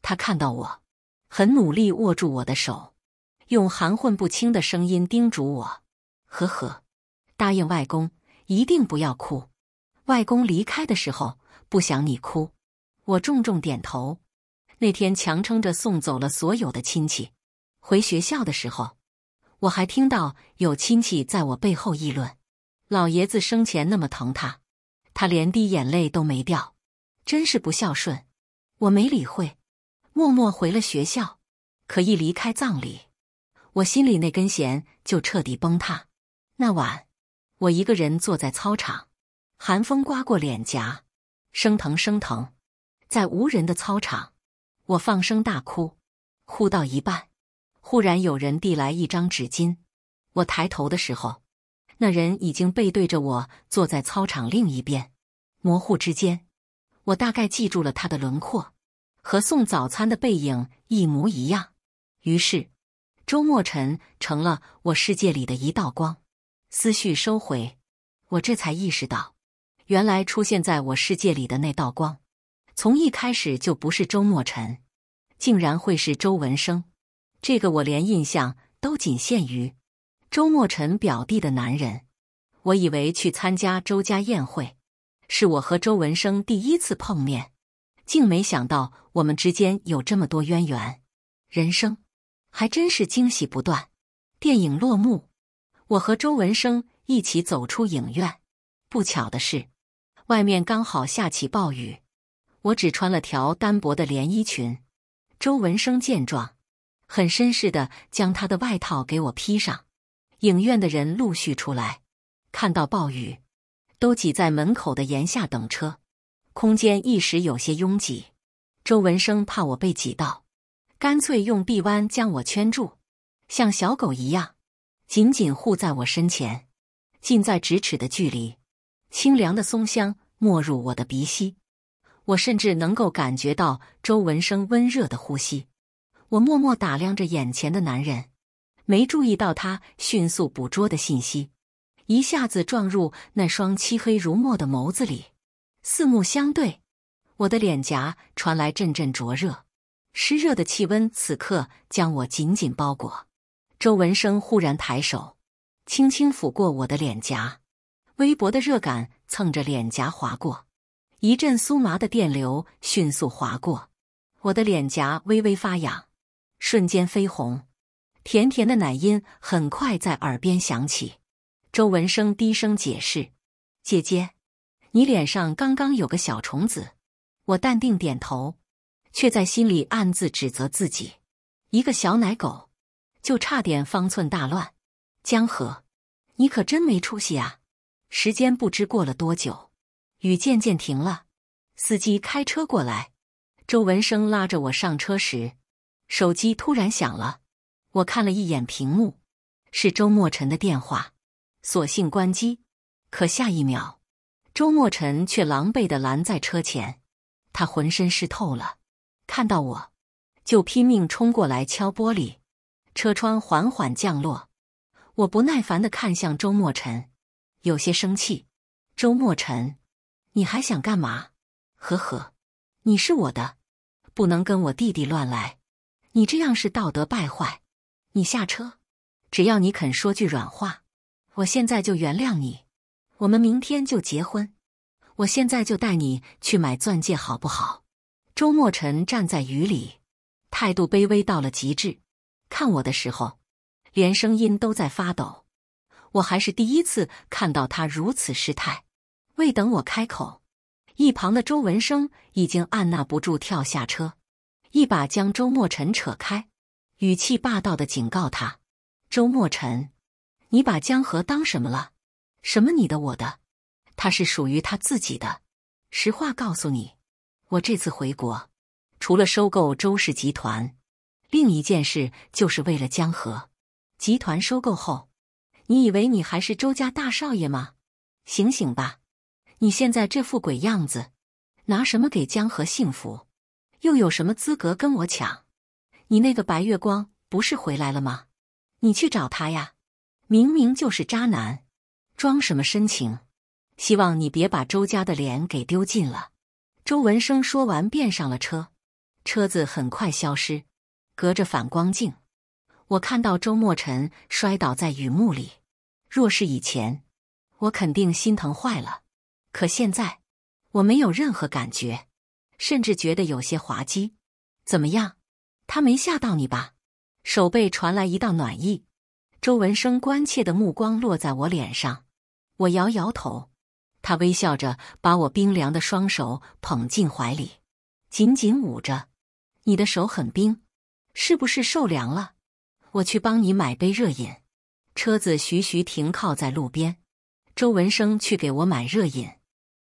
他看到我，很努力握住我的手，用含混不清的声音叮嘱我：“呵呵，答应外公，一定不要哭。”外公离开的时候，不想你哭。我重重点头。那天强撑着送走了所有的亲戚，回学校的时候，我还听到有亲戚在我背后议论：“老爷子生前那么疼他，他连滴眼泪都没掉。”真是不孝顺，我没理会，默默回了学校。可一离开葬礼，我心里那根弦就彻底崩塌。那晚，我一个人坐在操场，寒风刮过脸颊，生疼生疼。在无人的操场，我放声大哭，哭到一半，忽然有人递来一张纸巾。我抬头的时候，那人已经背对着我，坐在操场另一边。模糊之间。我大概记住了他的轮廓，和送早餐的背影一模一样。于是，周莫辰成了我世界里的一道光。思绪收回，我这才意识到，原来出现在我世界里的那道光，从一开始就不是周莫辰，竟然会是周文生——这个我连印象都仅限于周莫辰表弟的男人。我以为去参加周家宴会。是我和周文生第一次碰面，竟没想到我们之间有这么多渊源，人生还真是惊喜不断。电影落幕，我和周文生一起走出影院。不巧的是，外面刚好下起暴雨，我只穿了条单薄的连衣裙。周文生见状，很绅士的将他的外套给我披上。影院的人陆续出来，看到暴雨。都挤在门口的檐下等车，空间一时有些拥挤。周文生怕我被挤到，干脆用臂弯将我圈住，像小狗一样紧紧护在我身前，近在咫尺的距离。清凉的松香没入我的鼻息，我甚至能够感觉到周文生温热的呼吸。我默默打量着眼前的男人，没注意到他迅速捕捉的信息。一下子撞入那双漆黑如墨的眸子里，四目相对，我的脸颊传来阵阵灼热，湿热的气温此刻将我紧紧包裹。周文生忽然抬手，轻轻抚过我的脸颊，微薄的热感蹭着脸颊划过，一阵酥麻的电流迅速划过我的脸颊，微微发痒，瞬间绯红。甜甜的奶音很快在耳边响起。周文生低声解释：“姐姐，你脸上刚刚有个小虫子。”我淡定点头，却在心里暗自指责自己：一个小奶狗，就差点方寸大乱。江河，你可真没出息啊！时间不知过了多久，雨渐渐停了。司机开车过来，周文生拉着我上车时，手机突然响了。我看了一眼屏幕，是周莫辰的电话。索性关机，可下一秒，周莫尘却狼狈的拦在车前，他浑身湿透了，看到我，就拼命冲过来敲玻璃，车窗缓缓降落，我不耐烦的看向周莫尘，有些生气：“周莫尘，你还想干嘛？呵呵，你是我的，不能跟我弟弟乱来，你这样是道德败坏，你下车，只要你肯说句软话。”我现在就原谅你，我们明天就结婚。我现在就带你去买钻戒，好不好？周墨尘站在雨里，态度卑微到了极致，看我的时候，连声音都在发抖。我还是第一次看到他如此失态。未等我开口，一旁的周文生已经按捺不住，跳下车，一把将周墨尘扯开，语气霸道的警告他：“周墨尘。”你把江河当什么了？什么你的我的？他是属于他自己的。实话告诉你，我这次回国，除了收购周氏集团，另一件事就是为了江河。集团收购后，你以为你还是周家大少爷吗？醒醒吧！你现在这副鬼样子，拿什么给江河幸福？又有什么资格跟我抢？你那个白月光不是回来了吗？你去找他呀！明明就是渣男，装什么深情？希望你别把周家的脸给丢尽了。周文生说完，便上了车，车子很快消失。隔着反光镜，我看到周墨尘摔倒在雨幕里。若是以前，我肯定心疼坏了，可现在我没有任何感觉，甚至觉得有些滑稽。怎么样？他没吓到你吧？手背传来一道暖意。周文生关切的目光落在我脸上，我摇摇头。他微笑着把我冰凉的双手捧进怀里，紧紧捂着。你的手很冰，是不是受凉了？我去帮你买杯热饮。车子徐徐停靠在路边，周文生去给我买热饮，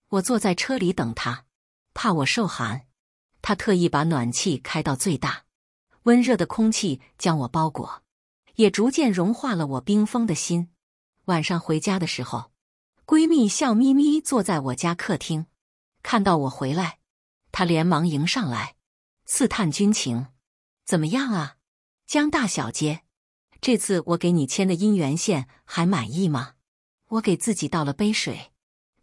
我坐在车里等他，怕我受寒。他特意把暖气开到最大，温热的空气将我包裹。也逐渐融化了我冰封的心。晚上回家的时候，闺蜜笑眯眯坐在我家客厅，看到我回来，她连忙迎上来，刺探军情：“怎么样啊，江大小姐？这次我给你牵的姻缘线还满意吗？”我给自己倒了杯水，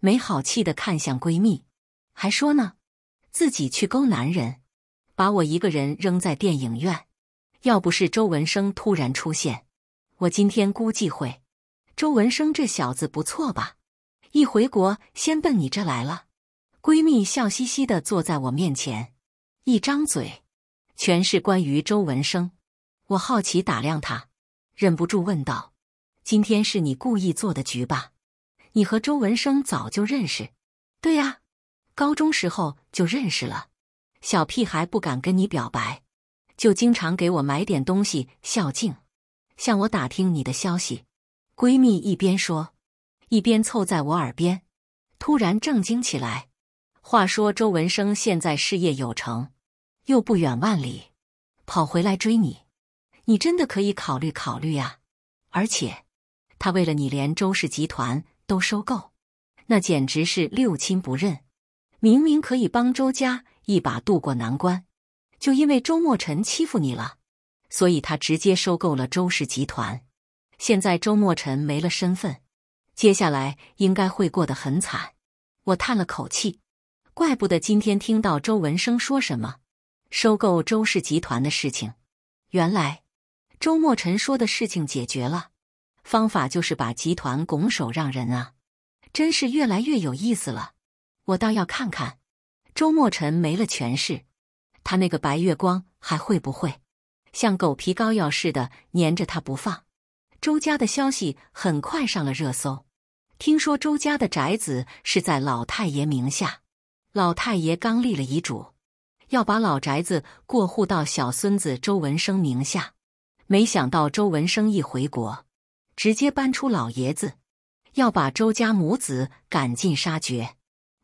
没好气的看向闺蜜，还说呢：“自己去勾男人，把我一个人扔在电影院。”要不是周文生突然出现，我今天估计会。周文生这小子不错吧？一回国先奔你这来了。闺蜜笑嘻嘻的坐在我面前，一张嘴全是关于周文生。我好奇打量他，忍不住问道：“今天是你故意做的局吧？你和周文生早就认识？”“对呀，高中时候就认识了。小屁孩不敢跟你表白。”就经常给我买点东西孝敬，向我打听你的消息。闺蜜一边说，一边凑在我耳边，突然正经起来：“话说周文生现在事业有成，又不远万里跑回来追你，你真的可以考虑考虑啊！而且他为了你连周氏集团都收购，那简直是六亲不认。明明可以帮周家一把渡过难关。”就因为周莫辰欺负你了，所以他直接收购了周氏集团。现在周莫辰没了身份，接下来应该会过得很惨。我叹了口气，怪不得今天听到周文生说什么收购周氏集团的事情，原来周莫辰说的事情解决了，方法就是把集团拱手让人啊！真是越来越有意思了，我倒要看看周莫辰没了权势。他那个白月光还会不会像狗皮膏药似的粘着他不放？周家的消息很快上了热搜。听说周家的宅子是在老太爷名下，老太爷刚立了遗嘱，要把老宅子过户到小孙子周文生名下。没想到周文生一回国，直接搬出老爷子，要把周家母子赶尽杀绝。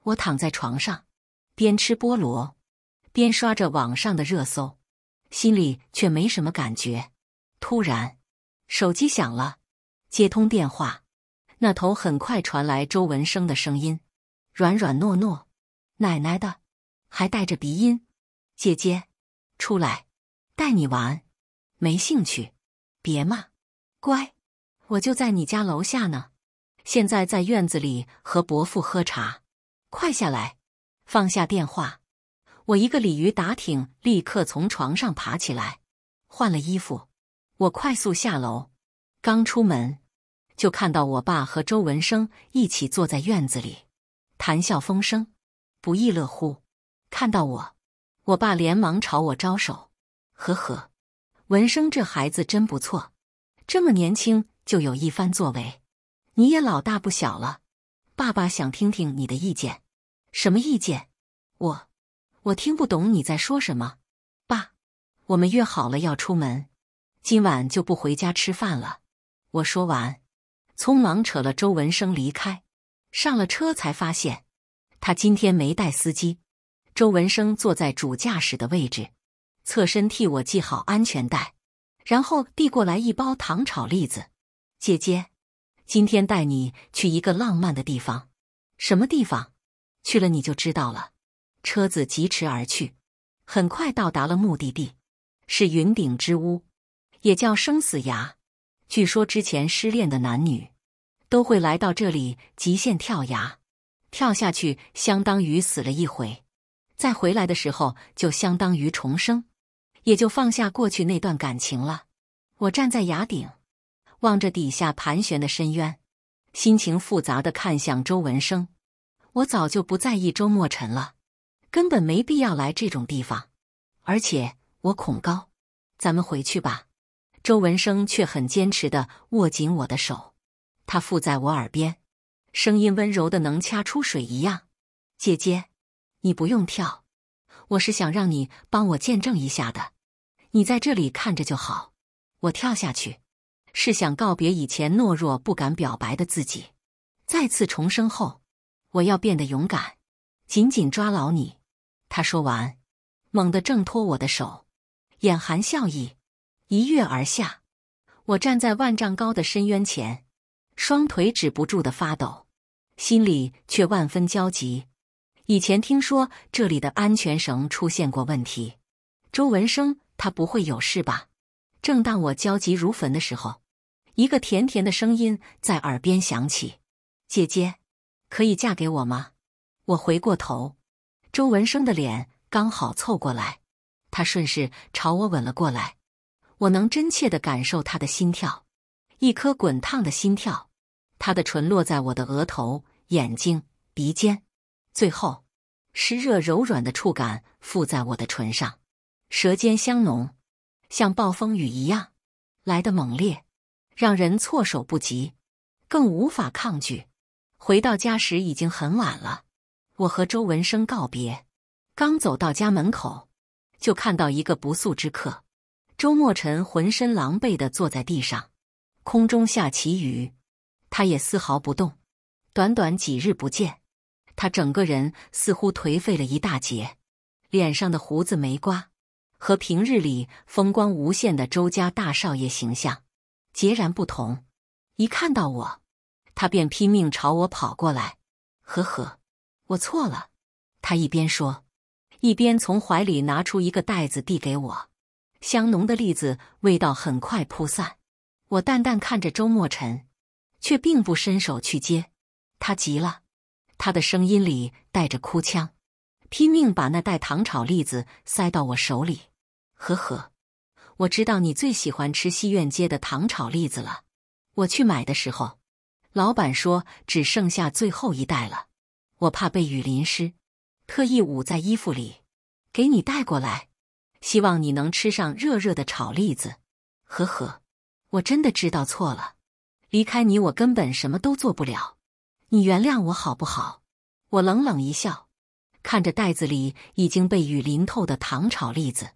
我躺在床上，边吃菠萝。边刷着网上的热搜，心里却没什么感觉。突然，手机响了，接通电话，那头很快传来周文生的声音，软软糯糯：“奶奶的，还带着鼻音。”“姐姐，出来，带你玩。”“没兴趣。”“别骂，乖。”“我就在你家楼下呢，现在在院子里和伯父喝茶，快下来。”放下电话。我一个鲤鱼打挺，立刻从床上爬起来，换了衣服。我快速下楼，刚出门就看到我爸和周文生一起坐在院子里，谈笑风生，不亦乐乎。看到我，我爸连忙朝我招手。呵呵，文生这孩子真不错，这么年轻就有一番作为。你也老大不小了，爸爸想听听你的意见。什么意见？我。我听不懂你在说什么，爸。我们约好了要出门，今晚就不回家吃饭了。我说完，匆忙扯了周文生离开。上了车才发现，他今天没带司机。周文生坐在主驾驶的位置，侧身替我系好安全带，然后递过来一包糖炒栗子。姐姐，今天带你去一个浪漫的地方。什么地方？去了你就知道了。车子疾驰而去，很快到达了目的地，是云顶之屋，也叫生死崖。据说之前失恋的男女都会来到这里极限跳崖，跳下去相当于死了一回，再回来的时候就相当于重生，也就放下过去那段感情了。我站在崖顶，望着底下盘旋的深渊，心情复杂的看向周文生。我早就不在意周墨尘了。根本没必要来这种地方，而且我恐高，咱们回去吧。周文生却很坚持的握紧我的手，他附在我耳边，声音温柔的能掐出水一样：“姐姐，你不用跳，我是想让你帮我见证一下的，你在这里看着就好。我跳下去，是想告别以前懦弱不敢表白的自己，再次重生后，我要变得勇敢，紧紧抓牢你。”他说完，猛地挣脱我的手，眼含笑意，一跃而下。我站在万丈高的深渊前，双腿止不住的发抖，心里却万分焦急。以前听说这里的安全绳出现过问题，周文生他不会有事吧？正当我焦急如焚的时候，一个甜甜的声音在耳边响起：“姐姐，可以嫁给我吗？”我回过头。周文生的脸刚好凑过来，他顺势朝我吻了过来。我能真切地感受他的心跳，一颗滚烫的心跳。他的唇落在我的额头、眼睛、鼻尖，最后湿热柔软的触感附在我的唇上，舌尖香浓，像暴风雨一样，来得猛烈，让人措手不及，更无法抗拒。回到家时已经很晚了。我和周文生告别，刚走到家门口，就看到一个不速之客。周墨尘浑身狼狈的坐在地上，空中下起雨，他也丝毫不动。短短几日不见，他整个人似乎颓废了一大截，脸上的胡子没刮，和平日里风光无限的周家大少爷形象截然不同。一看到我，他便拼命朝我跑过来。呵呵。我错了，他一边说，一边从怀里拿出一个袋子递给我。香浓的栗子味道很快扑散。我淡淡看着周墨尘，却并不伸手去接。他急了，他的声音里带着哭腔，拼命把那袋糖炒栗子塞到我手里。呵呵，我知道你最喜欢吃西苑街的糖炒栗子了。我去买的时候，老板说只剩下最后一袋了。我怕被雨淋湿，特意捂在衣服里，给你带过来。希望你能吃上热热的炒栗子。呵呵，我真的知道错了。离开你，我根本什么都做不了。你原谅我好不好？我冷冷一笑，看着袋子里已经被雨淋透的糖炒栗子，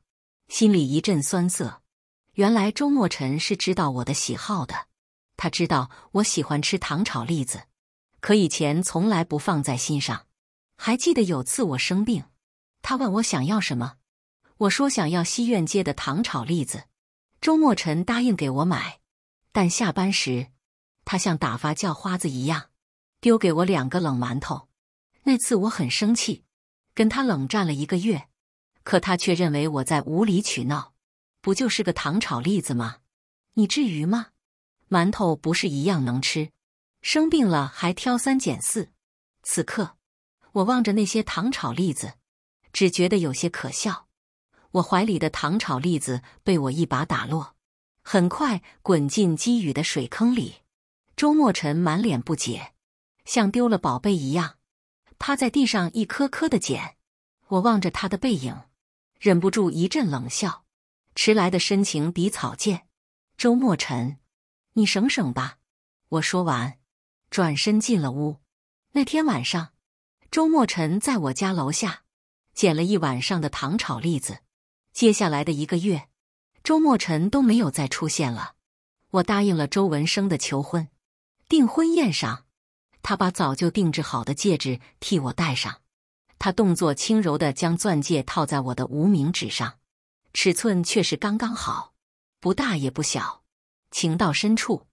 心里一阵酸涩。原来周莫辰是知道我的喜好的，他知道我喜欢吃糖炒栗子。可以前从来不放在心上，还记得有次我生病，他问我想要什么，我说想要西苑街的糖炒栗子，周莫尘答应给我买，但下班时他像打发叫花子一样，丢给我两个冷馒头。那次我很生气，跟他冷战了一个月，可他却认为我在无理取闹，不就是个糖炒栗子吗？你至于吗？馒头不是一样能吃。生病了还挑三拣四。此刻，我望着那些糖炒栗子，只觉得有些可笑。我怀里的糖炒栗子被我一把打落，很快滚进积雨的水坑里。周墨尘满脸不解，像丢了宝贝一样，趴在地上一颗颗的捡。我望着他的背影，忍不住一阵冷笑：迟来的深情比草贱。周墨尘，你省省吧！我说完。转身进了屋。那天晚上，周莫辰在我家楼下捡了一晚上的糖炒栗子。接下来的一个月，周莫辰都没有再出现了。我答应了周文生的求婚。订婚宴上，他把早就定制好的戒指替我戴上。他动作轻柔的将钻戒套在我的无名指上，尺寸却是刚刚好，不大也不小。情到深处。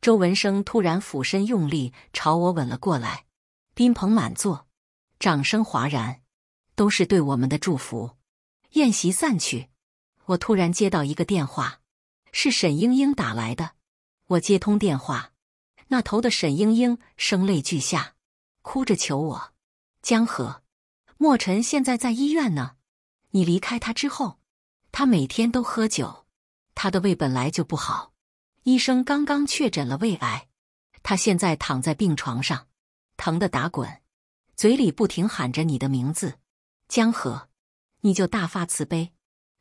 周文生突然俯身，用力朝我吻了过来。宾朋满座，掌声哗然，都是对我们的祝福。宴席散去，我突然接到一个电话，是沈英英打来的。我接通电话，那头的沈英英声泪俱下，哭着求我：“江河，莫尘现在在医院呢，你离开他之后，他每天都喝酒，他的胃本来就不好。”医生刚刚确诊了胃癌，他现在躺在病床上，疼得打滚，嘴里不停喊着你的名字，江河，你就大发慈悲，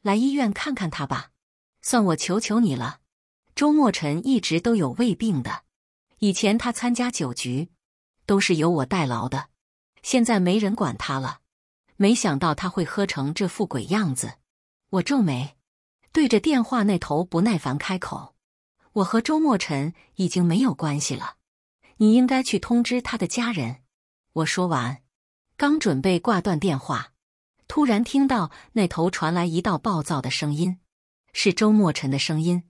来医院看看他吧，算我求求你了。周墨辰一直都有胃病的，以前他参加酒局，都是由我代劳的，现在没人管他了，没想到他会喝成这副鬼样子。我皱眉，对着电话那头不耐烦开口。我和周莫辰已经没有关系了，你应该去通知他的家人。我说完，刚准备挂断电话，突然听到那头传来一道暴躁的声音，是周莫辰的声音。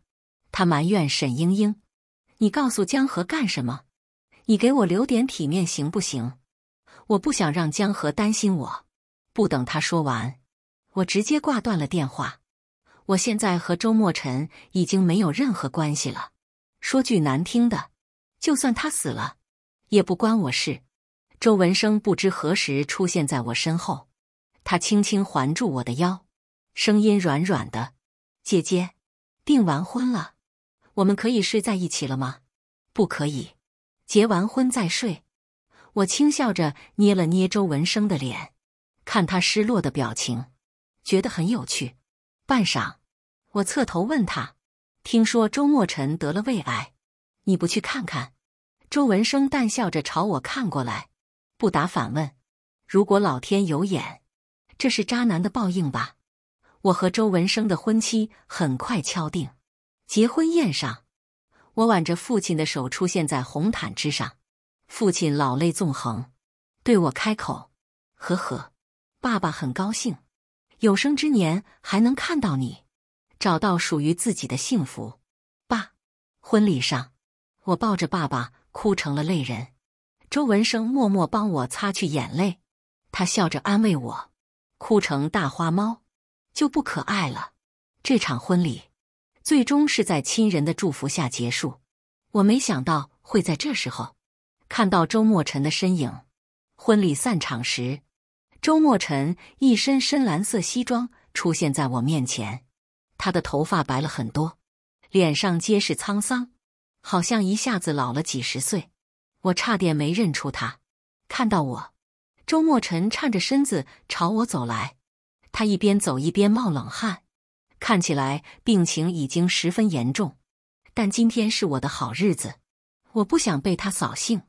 他埋怨沈英英：“你告诉江河干什么？你给我留点体面行不行？”我不想让江河担心我。不等他说完，我直接挂断了电话。我现在和周墨辰已经没有任何关系了。说句难听的，就算他死了，也不关我事。周文生不知何时出现在我身后，他轻轻环住我的腰，声音软软的：“姐姐，订完婚了，我们可以睡在一起了吗？”“不可以，结完婚再睡。”我轻笑着捏了捏周文生的脸，看他失落的表情，觉得很有趣。半晌。我侧头问他：“听说周莫辰得了胃癌，你不去看看？”周文生淡笑着朝我看过来，不答反问：“如果老天有眼，这是渣男的报应吧？”我和周文生的婚期很快敲定。结婚宴上，我挽着父亲的手出现在红毯之上，父亲老泪纵横，对我开口：“呵呵，爸爸很高兴，有生之年还能看到你。”找到属于自己的幸福。爸，婚礼上，我抱着爸爸哭成了泪人。周文生默默帮我擦去眼泪，他笑着安慰我：“哭成大花猫就不可爱了。”这场婚礼最终是在亲人的祝福下结束。我没想到会在这时候看到周莫辰的身影。婚礼散场时，周莫辰一身深蓝色西装出现在我面前。他的头发白了很多，脸上皆是沧桑，好像一下子老了几十岁。我差点没认出他。看到我，周莫尘颤着身子朝我走来，他一边走一边冒冷汗，看起来病情已经十分严重。但今天是我的好日子，我不想被他扫兴，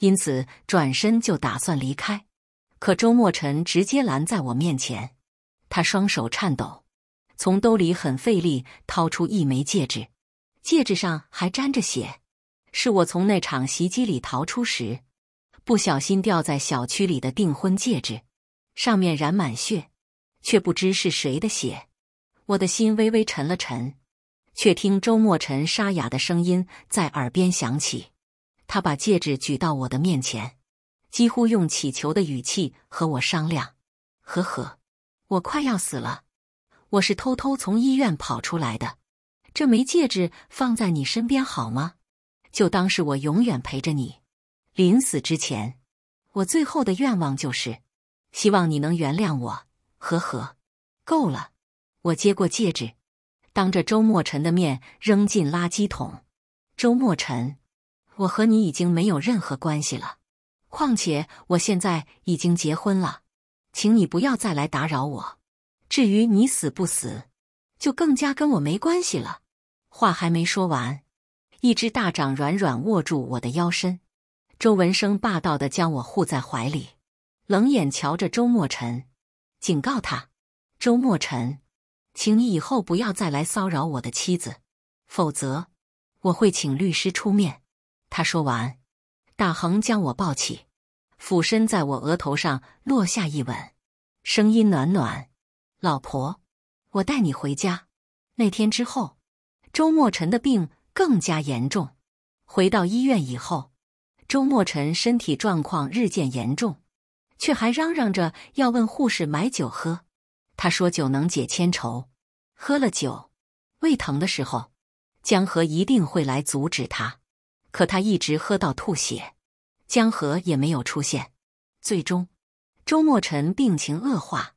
因此转身就打算离开。可周莫尘直接拦在我面前，他双手颤抖。从兜里很费力掏出一枚戒指，戒指上还沾着血，是我从那场袭击里逃出时不小心掉在小区里的订婚戒指，上面染满血，却不知是谁的血。我的心微微沉了沉，却听周莫尘沙哑的声音在耳边响起。他把戒指举到我的面前，几乎用乞求的语气和我商量：“呵呵，我快要死了。”我是偷偷从医院跑出来的，这枚戒指放在你身边好吗？就当是我永远陪着你。临死之前，我最后的愿望就是希望你能原谅我。呵呵，够了！我接过戒指，当着周莫尘的面扔进垃圾桶。周莫尘，我和你已经没有任何关系了，况且我现在已经结婚了，请你不要再来打扰我。至于你死不死，就更加跟我没关系了。话还没说完，一只大掌软软握住我的腰身，周文生霸道的将我护在怀里，冷眼瞧着周墨尘，警告他：“周墨尘，请你以后不要再来骚扰我的妻子，否则我会请律师出面。”他说完，大横将我抱起，俯身在我额头上落下一吻，声音暖暖。老婆，我带你回家。那天之后，周莫辰的病更加严重。回到医院以后，周莫辰身体状况日渐严重，却还嚷嚷着要问护士买酒喝。他说酒能解千愁，喝了酒，胃疼的时候，江河一定会来阻止他。可他一直喝到吐血，江河也没有出现。最终，周莫辰病情恶化。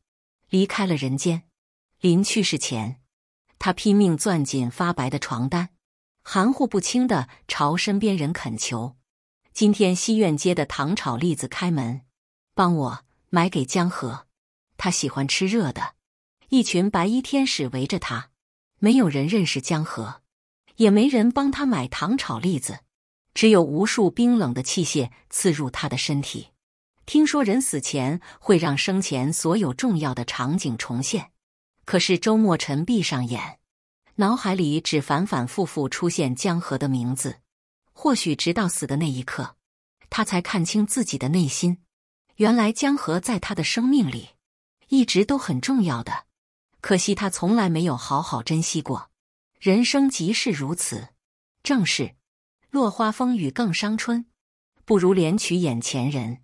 离开了人间，临去世前，他拼命攥紧发白的床单，含糊不清的朝身边人恳求：“今天西苑街的糖炒栗子开门，帮我买给江河，他喜欢吃热的。”一群白衣天使围着他，没有人认识江河，也没人帮他买糖炒栗子，只有无数冰冷的器械刺入他的身体。听说人死前会让生前所有重要的场景重现，可是周莫尘闭上眼，脑海里只反反复复出现江河的名字。或许直到死的那一刻，他才看清自己的内心。原来江河在他的生命里一直都很重要，的可惜他从来没有好好珍惜过。人生即是如此，正是落花风雨更伤春，不如怜取眼前人。